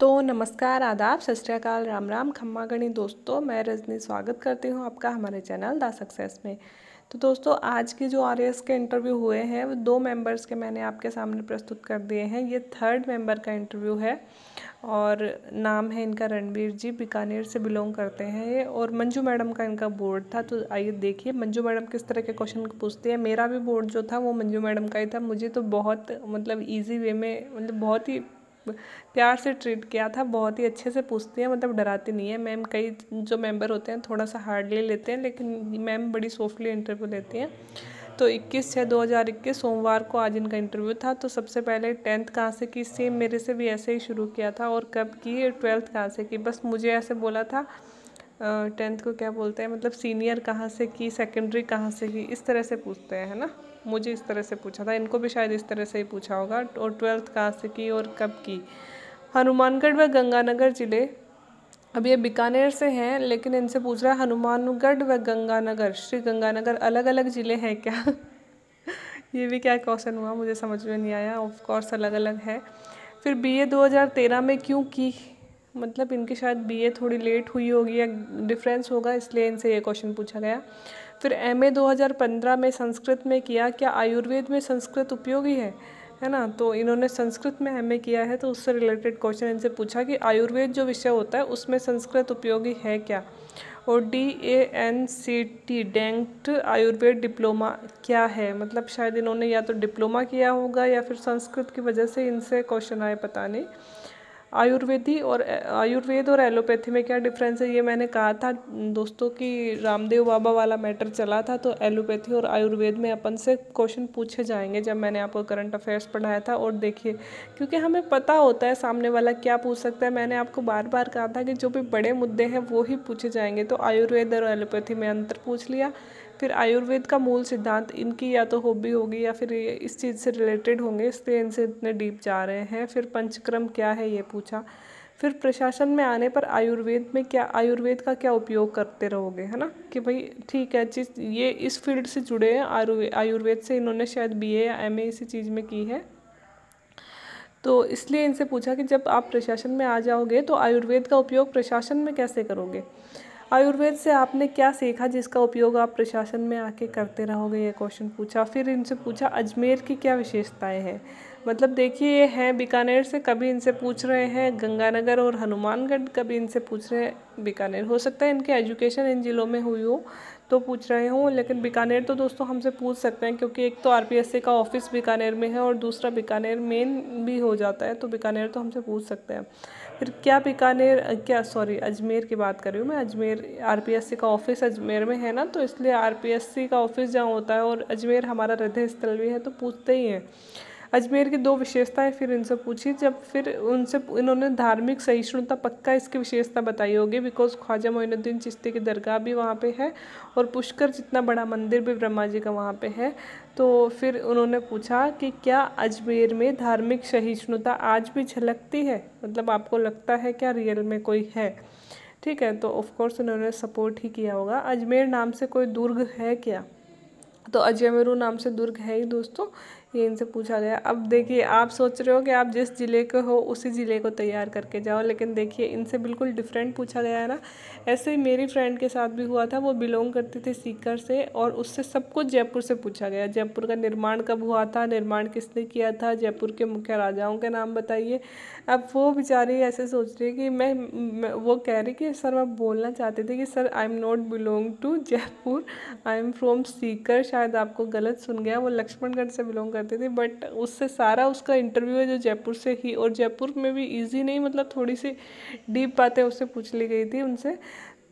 तो नमस्कार आदाब सत राम राम खम्मा गणी दोस्तों मैं रजनी स्वागत करती हूँ आपका हमारे चैनल द सक्सेस में तो दोस्तों आज की जो आर के इंटरव्यू हुए हैं वो दो मेंबर्स के मैंने आपके सामने प्रस्तुत कर दिए हैं ये थर्ड मेंबर का इंटरव्यू है और नाम है इनका रणवीर जी बीकानेर से बिलोंग करते हैं ये और मंजू मैडम का इनका बोर्ड था तो आइए देखिए मंजू मैडम किस तरह के क्वेश्चन पूछती है मेरा भी बोर्ड जो था वो मंजू मैडम का ही था मुझे तो बहुत मतलब ईजी वे में मतलब बहुत ही प्यार से ट्रीट किया था बहुत ही अच्छे से पूछती हैं मतलब डराती नहीं है मैम कई जो मेंबर होते हैं थोड़ा सा हार्ड ले लेते हैं लेकिन मैम बड़ी सॉफ्टली इंटरव्यू लेती हैं तो 21 छः 2021 सोमवार को आज इनका इंटरव्यू था तो सबसे पहले टेंथ कहाँ से की सेम मेरे से भी ऐसे ही शुरू किया था और कब की ट्वेल्थ कहाँ से की बस मुझे ऐसे बोला था टेंथ को क्या बोलते हैं मतलब सीनियर कहाँ से की सेकेंडरी कहाँ से की इस तरह से पूछते हैं है ना मुझे इस तरह से पूछा था इनको भी शायद इस तरह से ही पूछा होगा और ट्वेल्थ कहाँ से की और कब की हनुमानगढ़ व गंगानगर ज़िले अब ये बीकानेर से हैं लेकिन इनसे पूछ रहा है हनुमानगढ़ व गंगानगर श्री गंगानगर अलग अलग ज़िले हैं क्या ये भी क्या क्वेश्चन हुआ मुझे समझ में नहीं आया ऑफ कोर्स अलग अलग है फिर बीए 2013 में क्यों की मतलब इनकी शायद बीए थोड़ी लेट हुई होगी या डिफरेंस होगा इसलिए इनसे ये क्वेश्चन पूछा गया फिर एमए 2015 में संस्कृत में किया क्या आयुर्वेद में संस्कृत उपयोगी है है ना तो इन्होंने संस्कृत में एमए किया है तो उससे रिलेटेड क्वेश्चन इनसे पूछा कि आयुर्वेद जो विषय होता है उसमें संस्कृत उपयोगी है क्या और D A N C T डेंट आयुर्वेद डिप्लोमा क्या है मतलब शायद इन्होंने या तो डिप्लोमा किया होगा या फिर संस्कृत की वजह से इनसे क्वेश्चन आए पता नहीं आयुर्वेदी और आयुर्वेद और एलोपैथी में क्या डिफरेंस है ये मैंने कहा था दोस्तों कि रामदेव बाबा वाला मैटर चला था तो एलोपैथी और आयुर्वेद में अपन से क्वेश्चन पूछे जाएंगे जब मैंने आपको करंट अफेयर्स पढ़ाया था और देखिए क्योंकि हमें पता होता है सामने वाला क्या पूछ सकता है मैंने आपको बार बार कहा था कि जो भी बड़े मुद्दे हैं वो ही पूछे जाएंगे तो आयुर्वेद और एलोपैथी में अंतर पूछ लिया फिर आयुर्वेद का मूल सिद्धांत इनकी या तो हॉबी होगी या फिर ये इस चीज़ से रिलेटेड होंगे इसलिए इनसे इतने डीप जा रहे हैं फिर पंचक्रम क्या है ये पूछा फिर प्रशासन में आने पर आयुर्वेद में क्या आयुर्वेद का क्या उपयोग करते रहोगे है ना कि भाई ठीक है चीज़ ये इस फील्ड से जुड़े हैं आयुर्वेद से इन्होंने शायद बी या एम इसी चीज़ में की है तो इसलिए इनसे पूछा कि जब आप प्रशासन में आ जाओगे तो आयुर्वेद का उपयोग प्रशासन में कैसे करोगे आयुर्वेद से आपने क्या सीखा जिसका उपयोग आप प्रशासन में आके करते रहोगे ये क्वेश्चन पूछा फिर इनसे पूछा अजमेर की क्या विशेषताएं हैं मतलब देखिए ये हैं बीकानेर से कभी इनसे पूछ रहे हैं गंगानगर और हनुमानगढ़ कभी इनसे पूछ रहे हैं बीकानेर हो सकता है इनके एजुकेशन इन ज़िलों में हुई हो तो पूछ रहे हों लेकिन बीकानेर तो दोस्तों हमसे पूछ सकते हैं क्योंकि एक तो आर का ऑफिस बीकानेर में है और दूसरा बीकानेर मेन भी हो जाता है तो बीकानेर तो हमसे पूछ सकते हैं फिर क्या बीकानेर क्या सॉरी अजमेर की बात कर रही हूँ मैं अजमेर आरपीएससी का ऑफिस अजमेर में है ना तो इसलिए आरपीएससी का ऑफिस जहाँ होता है और अजमेर हमारा हृदय स्थल भी है तो पूछते ही हैं अजमेर की दो विशेषताएं फिर इनसे पूछी जब फिर उनसे इन्होंने धार्मिक सहिष्णुता पक्का इसकी विशेषता बताई होगी बिकॉज ख्वाजा मोइनुद्दीन चिश्ती की दरगाह भी वहाँ पे है और पुष्कर जितना बड़ा मंदिर भी ब्रह्मा जी का वहाँ पे है तो फिर उन्होंने पूछा कि क्या अजमेर में धार्मिक सहिष्णुता आज भी झलकती है मतलब आपको लगता है क्या रियल में कोई है ठीक है तो ऑफकोर्स उन्होंने सपोर्ट ही किया होगा अजमेर नाम से कोई दुर्ग है क्या तो अजमेरू नाम से दुर्ग है ही दोस्तों ये इनसे पूछा गया अब देखिए आप सोच रहे हो कि आप जिस ज़िले के हो उसी ज़िले को तैयार करके जाओ लेकिन देखिए इनसे बिल्कुल डिफरेंट पूछा गया है ना ऐसे ही मेरी फ्रेंड के साथ भी हुआ था वो बिलोंग करती थी सीकर से और उससे सब कुछ जयपुर से पूछा गया जयपुर का निर्माण कब हुआ था निर्माण किसने किया था जयपुर के मुख्य राजाओं के नाम बताइए अब वो बेचारी ऐसे सोच रही है कि मैं, मैं वो कह रही कि सर मैं बोलना चाहती थी कि sir I am not belong to Jaipur I am from Sikar शायद आपको गलत सुन गया वो लक्ष्मणगढ़ से बिलोंग करते थे बट उससे सारा उसका इंटरव्यू है जो जयपुर से ही और जयपुर में भी इजी नहीं मतलब थोड़ी सी डीप बातें उससे पूछ ली गई थी उनसे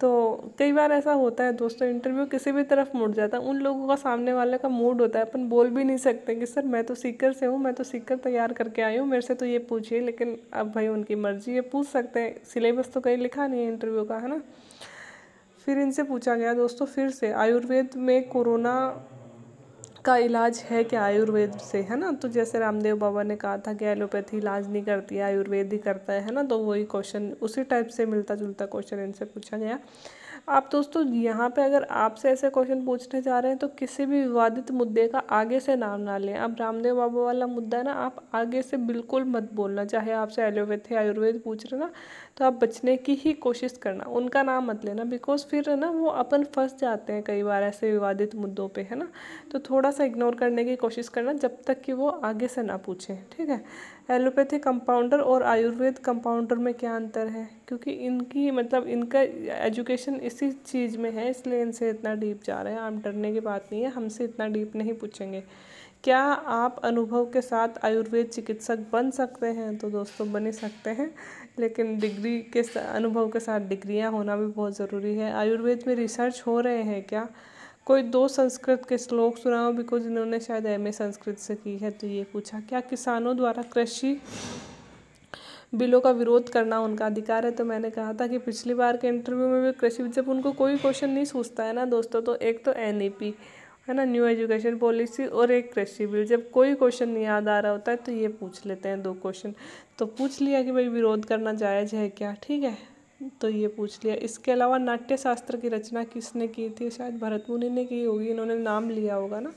तो कई बार ऐसा होता है दोस्तों इंटरव्यू किसी भी तरफ मुड़ जाता है उन लोगों का सामने वाले का मूड होता है अपन बोल भी नहीं सकते कि सर मैं तो सीकर से हूँ मैं तो सीकर तैयार करके आई हूँ मेरे से तो ये पूछिए लेकिन अब भाई उनकी मर्ज़ी है पूछ सकते हैं सिलेबस तो कहीं लिखा नहीं है इंटरव्यू का है ना फिर इनसे पूछा गया दोस्तों फिर से आयुर्वेद में कोरोना का इलाज है क्या आयुर्वेद से है ना तो जैसे रामदेव बाबा ने कहा था कि एलोपैथी इलाज नहीं करती है आयुर्वेद ही करता है ना तो वही क्वेश्चन उसी टाइप से मिलता जुलता क्वेश्चन इनसे पूछा गया आप दोस्तों यहाँ पे अगर आपसे ऐसे क्वेश्चन पूछने जा रहे हैं तो किसी भी विवादित मुद्दे का आगे से नाम ना लें अब रामदेव बाबा वाला मुद्दा ना आप आगे से बिल्कुल मत बोलना चाहे आपसे एलोपैथी आयुर्वेद पूछ रहे ना तो आप बचने की ही कोशिश करना उनका नाम मत लेना बिकॉज फिर ना वो अपन फंस जाते हैं कई बार ऐसे विवादित मुद्दों पर है ना तो थोड़ा सा इग्नोर करने की कोशिश करना जब तक कि वो आगे से ना पूछें ठीक है एलोपैथी कंपाउंडर और आयुर्वेद कंपाउंडर में क्या अंतर है क्योंकि इनकी मतलब इनका एजुकेशन इसी चीज़ में है इसलिए इनसे इतना डीप जा रहे हैं आप डरने की बात नहीं है हमसे इतना डीप नहीं पूछेंगे क्या आप अनुभव के साथ आयुर्वेद चिकित्सक बन सकते हैं तो दोस्तों बन ही सकते हैं लेकिन डिग्री के अनुभव के साथ डिग्रियाँ होना भी बहुत ज़रूरी है आयुर्वेद में रिसर्च हो रहे हैं क्या कोई दो संस्कृत के श्लोक सुनाओ बिकॉज इन्होंने शायद एम संस्कृत से की है तो ये पूछा क्या किसानों द्वारा कृषि बिलों का विरोध करना उनका अधिकार है तो मैंने कहा था कि पिछली बार के इंटरव्यू में भी कृषि जब उनको कोई क्वेश्चन नहीं सोचता है ना दोस्तों तो एक तो एन है ना न्यू एजुकेशन पॉलिसी और एक कृषि बिल जब कोई क्वेश्चन नहीं याद आ रहा होता है तो ये पूछ लेते हैं दो क्वेश्चन तो पूछ लिया कि भाई विरोध करना जायज़ है क्या ठीक है तो ये पूछ लिया इसके अलावा नाट्य शास्त्र की रचना किसने की थी शायद भरत मुनि ने की होगी इन्होंने नाम लिया होगा ना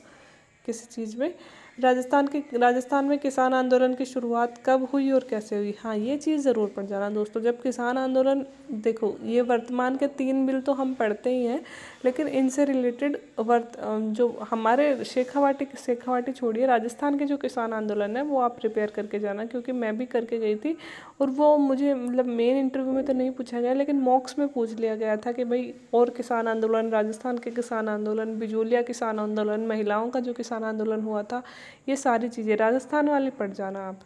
किसी चीज़ में राजस्थान के राजस्थान में किसान आंदोलन की शुरुआत कब हुई और कैसे हुई हाँ ये चीज़ ज़रूर पढ़ जाना दोस्तों जब किसान आंदोलन देखो ये वर्तमान के तीन बिल तो हम पढ़ते ही हैं लेकिन इनसे रिलेटेड वर्त जो हमारे शेखावाटी शेखावाटी छोड़िए राजस्थान के जो किसान आंदोलन है वो आप प्रिपेयर करके जाना क्योंकि मैं भी करके गई थी और वो मुझे मतलब मेन इंटरव्यू में तो नहीं पूछा गया लेकिन मॉक्स में पूछ लिया गया था कि भाई और किसान आंदोलन राजस्थान के किसान आंदोलन बिजोलिया किसान आंदोलन महिलाओं का जो किसान आंदोलन हुआ था ये सारी चीज़ें राजस्थान वाले पढ़ जाना आप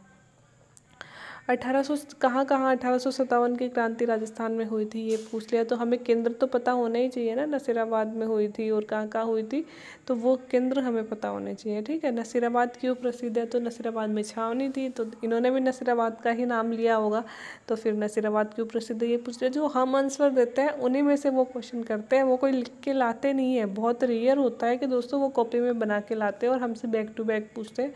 अठारह सौ कहाँ कहाँ अठारह सौ सत्तावन की क्रांति राजस्थान में हुई थी ये पूछ लिया तो हमें केंद्र तो पता होना ही चाहिए ना नसीराबाद में हुई थी और कहाँ कहाँ हुई थी तो वो केंद्र हमें पता होने चाहिए ठीक है नसीराबाद क्यों प्रसिद्ध है तो नसीराबाद में छावनी थी तो इन्होंने भी नसीराबाद का ही नाम लिया होगा तो फिर नसीराबाद क्यों प्रसिद्ध है ये पूछ लिया जो हम आंसर देते हैं उन्हीं में से वो क्वेश्चन करते हैं वो कोई लिख के लाते नहीं है बहुत रेयर होता है कि दोस्तों वो कॉपी में बना के लाते हैं और हमसे बैक टू बैक पूछते हैं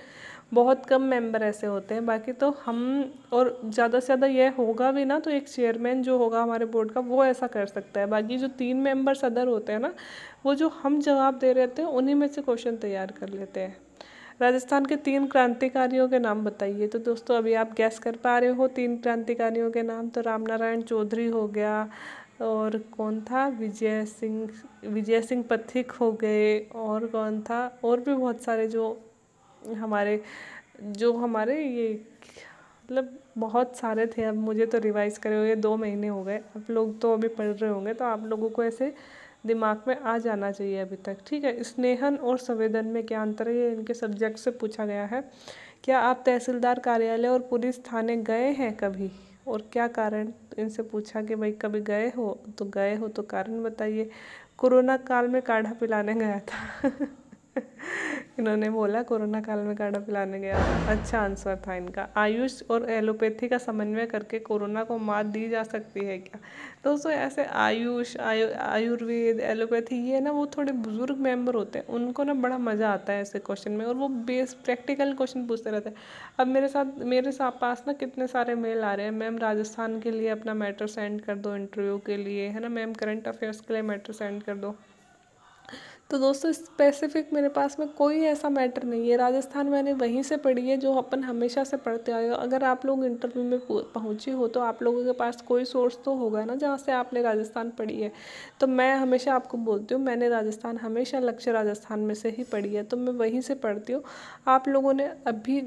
बहुत कम मेंबर ऐसे होते हैं बाकी तो हम और ज़्यादा से ज़्यादा यह होगा भी ना तो एक चेयरमैन जो होगा हमारे बोर्ड का वो ऐसा कर सकता है बाकी जो तीन मेंबर सदर होते हैं ना वो जो हम जवाब दे रहे थे उन्हीं में से क्वेश्चन तैयार कर लेते हैं राजस्थान के तीन क्रांतिकारियों के नाम बताइए तो दोस्तों अभी आप गैस कर पा रहे हो तीन क्रांतिकारियों के नाम तो रामनारायण चौधरी हो गया और कौन था विजय सिंह विजय सिंह पथिक हो गए और कौन था और भी बहुत सारे जो हमारे जो हमारे ये मतलब बहुत सारे थे अब मुझे तो रिवाइज़ करे हुए दो महीने हो गए आप लोग तो अभी पढ़ रहे होंगे तो आप लोगों को ऐसे दिमाग में आ जाना चाहिए अभी तक ठीक है स्नेहन और संवेदन में क्या अंतर है ये इनके सब्जेक्ट से पूछा गया है क्या आप तहसीलदार कार्यालय और पुलिस थाने गए हैं कभी और क्या कारण इनसे पूछा कि भाई कभी गए हो तो गए हो तो कारण बताइए कोरोना काल में काढ़ा पिलाने गया था इन्होंने बोला कोरोना काल में काढ़ा पिलाने गया अच्छा आंसर था इनका आयुष और एलोपैथी का समन्वय करके कोरोना को मात दी जा सकती है क्या दोस्तों ऐसे आयुष आयु आयुर्वेद एलोपैथी ये ना वो थोड़े बुजुर्ग मेंबर होते हैं उनको ना बड़ा मज़ा आता है ऐसे क्वेश्चन में और वो बेस प्रैक्टिकल क्वेश्चन पूछते रहते हैं अब मेरे साथ मेरे साथ पास ना कितने सारे मेल आ रहे हैं मैम राजस्थान के लिए अपना मैटर सेंड कर दो इंटरव्यू के लिए है ना मैम करंट अफेयर्स के लिए मैटर सेंड कर दो तो दोस्तों स्पेसिफिक मेरे पास में कोई ऐसा मैटर नहीं है राजस्थान मैंने वहीं से पढ़ी है जो अपन हमेशा से पढ़ते आए हो अगर आप लोग इंटरव्यू में पहुँचे हो तो आप लोगों के पास कोई सोर्स तो होगा ना जहाँ से आपने राजस्थान पढ़ी है तो मैं हमेशा आपको बोलती हूँ मैंने राजस्थान हमेशा लक्ष्य राजस्थान में से ही पढ़ी है तो मैं वहीं से पढ़ती हूँ आप लोगों ने अभी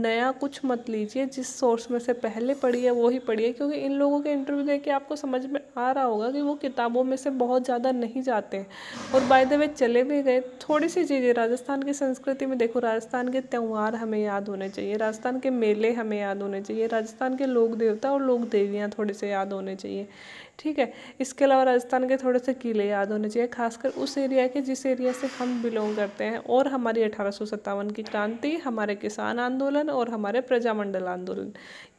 नया कुछ मत लीजिए जिस सोर्स में से पहले पढ़ी है वही पढ़ी है क्योंकि इन लोगों के इंटरव्यू देख के आपको समझ में आ रहा होगा कि वो किताबों में से बहुत ज़्यादा नहीं जाते हैं और बाय द वे चले भी गए थोड़ी सी चीज़ें राजस्थान की संस्कृति में देखो राजस्थान के त्यौहार हमें याद होने चाहिए राजस्थान के मेले हमें याद होने चाहिए राजस्थान के लोक देवता और लोक देवियाँ थोड़े से याद होने चाहिए ठीक है इसके अलावा राजस्थान के थोड़े से किले याद होने चाहिए खासकर उस एरिया के जिस एरिया से हम बिलोंग करते हैं और हमारी अठारह की क्रांति हमारे किसान आंदोलन और हमारे प्रजामंडल आंदोलन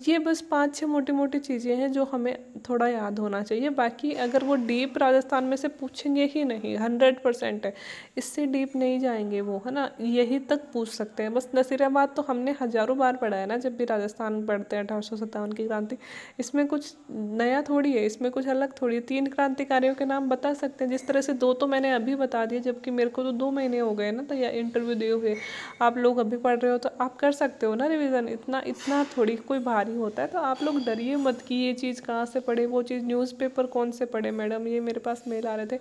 ये बस पाँच छः मोटी मोटी चीज़ें हैं जो हमें थोड़ा याद होना चाहिए बाकी अगर वो डीप राजस्थान में से पूछेंगे ही नहीं हंड्रेड परसेंट है इससे डीप नहीं जाएंगे वो है ना यही तक पूछ सकते हैं बस नसीराबाद तो हमने हज़ारों बार पढ़ा है ना जब भी राजस्थान पढ़ते हैं अठारह की क्रांति इसमें कुछ नया थोड़ी है इसमें कुछ कुछ अलग थोड़ी तीन क्रांतिकारियों के नाम बता सकते हैं जिस तरह से दो तो मैंने अभी बता दिए जबकि मेरे को तो दो महीने हो गए ना तो या इंटरव्यू दिए हुए आप लोग अभी पढ़ रहे हो तो आप कर सकते हो ना रिविज़न इतना इतना थोड़ी कोई भारी होता है तो आप लोग डरिए मत कि ये चीज़ कहाँ से पढ़े वो चीज़ न्यूज़पेपर कौन से पढ़े मैडम ये मेरे पास मेल आ रहे थे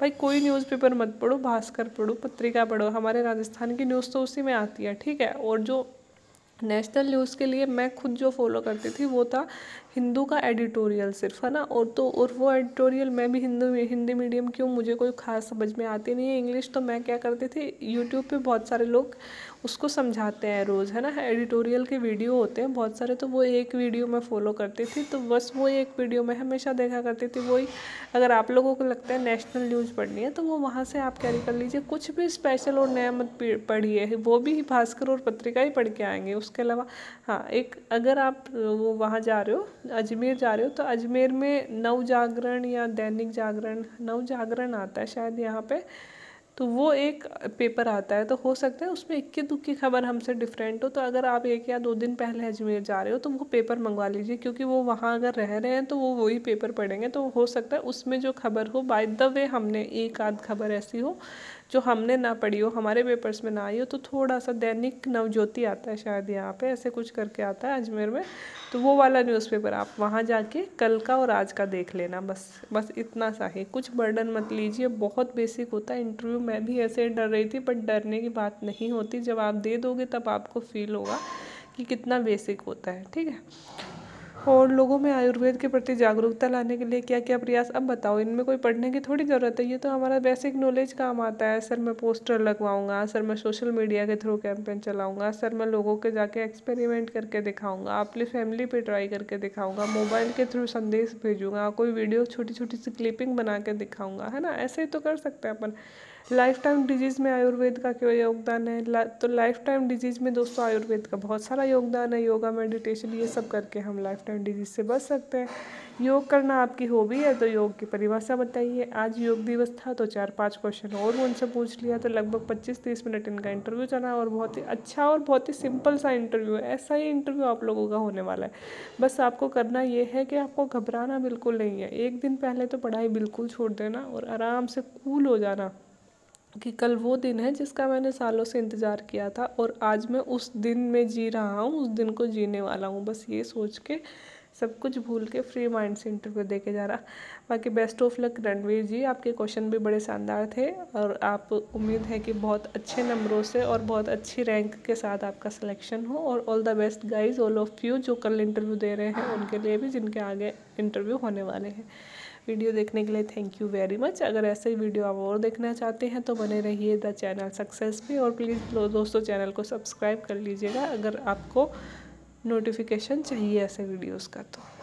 भाई कोई न्यूज़पेपर मत पढ़ो भास्कर पढ़ो पत्रिका पढ़ो हमारे राजस्थान की न्यूज़ तो उसी में आती है ठीक है और जो नेशनल न्यूज़ के लिए मैं खुद जो फॉलो करती थी वो था हिंदू का एडिटोरियल सिर्फ है ना और तो और वो एडिटोरियल मैं भी हिंदू हिंदी मीडियम की हूँ मुझे कोई खास समझ में आती नहीं है इंग्लिश तो मैं क्या करती थी यूट्यूब पे बहुत सारे लोग उसको समझाते हैं रोज़ है ना एडिटोरियल के वीडियो होते हैं बहुत सारे तो वो एक वीडियो में फॉलो करती थी तो बस वो एक वीडियो में हमेशा देखा करती थी वही अगर आप लोगों को लगता है नेशनल न्यूज़ पढ़नी है तो वो वहाँ से आप कैरी कर लीजिए कुछ भी स्पेशल और नया मत पढ़िए वो भी भास्कर और पत्रिका ही पढ़ के आएंगे उसके अलावा हाँ एक अगर आप वो वहाँ जा रहे हो अजमेर जा रहे हो तो अजमेर में नव जागरण या दैनिक जागरण नव जागरण आता है शायद यहाँ पे तो वो एक पेपर आता है तो हो सकता है उसमें इक्की दुक्की खबर हमसे डिफरेंट हो तो अगर आप एक या दो दिन पहले अजमेर जा रहे हो तो वो पेपर मंगवा लीजिए क्योंकि वो वहाँ अगर रह रहे हैं तो वो वही पेपर पढ़ेंगे तो हो सकता है उसमें जो खबर हो बाय द वे हमने एक आध खबर ऐसी हो जो हमने ना पढ़ी हो हमारे पेपर्स में ना आई हो तो थोड़ा सा दैनिक नवज्योति आता है शायद यहाँ पे ऐसे कुछ करके आता है अजमेर में तो वो वाला न्यूज़पेपर आप वहाँ जाके कल का और आज का देख लेना बस बस इतना सा ही कुछ बर्डन मत लीजिए बहुत बेसिक होता है इंटरव्यू मैं भी ऐसे डर रही थी बट डरने की बात नहीं होती जब आप दे दोगे तब आपको फील होगा कि कितना बेसिक होता है ठीक है और लोगों में आयुर्वेद के प्रति जागरूकता लाने के लिए क्या क्या प्रयास अब बताओ इनमें कोई पढ़ने की थोड़ी ज़रूरत है ये तो हमारा बेसिक नॉलेज काम आता है सर मैं पोस्टर लगवाऊंगा सर मैं सोशल मीडिया के थ्रू कैंपेन चलाऊंगा सर मैं लोगों के जाके एक्सपेरिमेंट करके दिखाऊंगा अपनी फैमिली पे ट्राई करके दिखाऊंगा मोबाइल के थ्रू संदेश भेजूंगा कोई वीडियो छोटी छोटी सी क्लिपिंग बना के दिखाऊंगा है ना ऐसे ही तो कर सकते हैं अपन लाइफ टाइम डिजीज़ में आयुर्वेद का क्यों योगदान है तो लाइफ टाइम डिजीज़ में दोस्तों आयुर्वेद का बहुत सारा योगदान है योगा मेडिटेशन ये सब करके हम लाइफ टाइम डिजीज़ से बच सकते हैं योग करना आपकी हॉबी है तो योग की परिभाषा बताइए आज योग दिवस था तो चार पाँच क्वेश्चन और उनसे पूछ लिया तो लगभग पच्चीस तीस मिनट इनका इंटरव्यू चला और बहुत ही अच्छा और बहुत ही सिंपल सा इंटरव्यू है ऐसा ही इंटरव्यू आप लोगों का होने वाला है बस आपको करना ये है कि आपको घबराना बिल्कुल नहीं है एक दिन पहले तो पढ़ाई बिल्कुल छोड़ देना और आराम से कूल हो जाना कि कल वो दिन है जिसका मैंने सालों से इंतज़ार किया था और आज मैं उस दिन में जी रहा हूँ उस दिन को जीने वाला हूँ बस ये सोच के सब कुछ भूल के फ्री माइंड से इंटरव्यू दे के जा रहा बाकी best of luck Ranveer ji आपके क्वेश्चन भी बड़े शानदार थे और आप उम्मीद है कि बहुत अच्छे नंबरों से और बहुत अच्छी रैंक के साथ आपका सिलेक्शन हो और all the best guys all of you जो कल इंटरव्यू दे रहे हैं उनके लिए भी जिनके आगे इंटरव्यू होने वाले हैं वीडियो देखने के लिए थैंक यू वेरी मच अगर ऐसे ही वीडियो आप और देखना चाहते हैं तो बने रहिए द चैनल सक्सेस पे और प्लीज़ दोस्तों चैनल को सब्सक्राइब कर लीजिएगा अगर आपको नोटिफिकेशन चाहिए ऐसे वीडियोज़ का तो